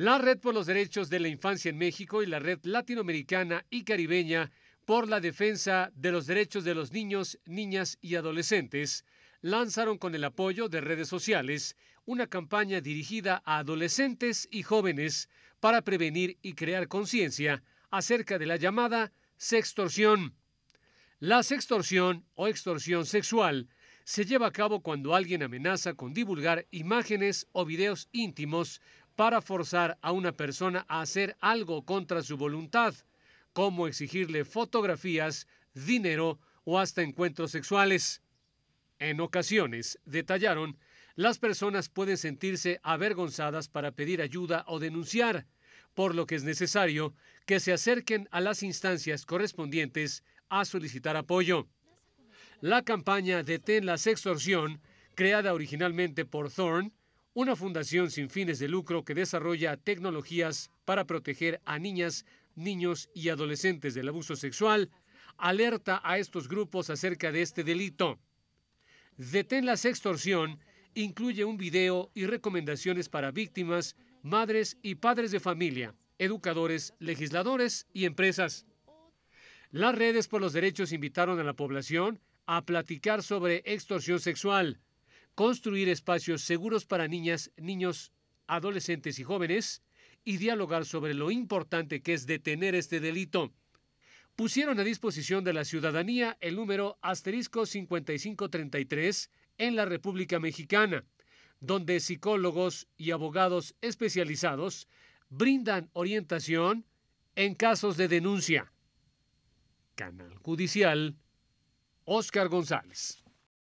La Red por los Derechos de la Infancia en México y la Red Latinoamericana y Caribeña por la Defensa de los Derechos de los Niños, Niñas y Adolescentes lanzaron con el apoyo de redes sociales una campaña dirigida a adolescentes y jóvenes para prevenir y crear conciencia acerca de la llamada sextorsión. La sextorsión o extorsión sexual se lleva a cabo cuando alguien amenaza con divulgar imágenes o videos íntimos para forzar a una persona a hacer algo contra su voluntad, como exigirle fotografías, dinero o hasta encuentros sexuales. En ocasiones, detallaron, las personas pueden sentirse avergonzadas para pedir ayuda o denunciar, por lo que es necesario que se acerquen a las instancias correspondientes a solicitar apoyo. La campaña Detén la sextorsión, creada originalmente por Thorn una fundación sin fines de lucro que desarrolla tecnologías para proteger a niñas, niños y adolescentes del abuso sexual, alerta a estos grupos acerca de este delito. Detén la extorsión incluye un video y recomendaciones para víctimas, madres y padres de familia, educadores, legisladores y empresas. Las redes por los derechos invitaron a la población a platicar sobre extorsión sexual construir espacios seguros para niñas, niños, adolescentes y jóvenes, y dialogar sobre lo importante que es detener este delito. Pusieron a disposición de la ciudadanía el número asterisco 5533 en la República Mexicana, donde psicólogos y abogados especializados brindan orientación en casos de denuncia. Canal Judicial, Oscar González.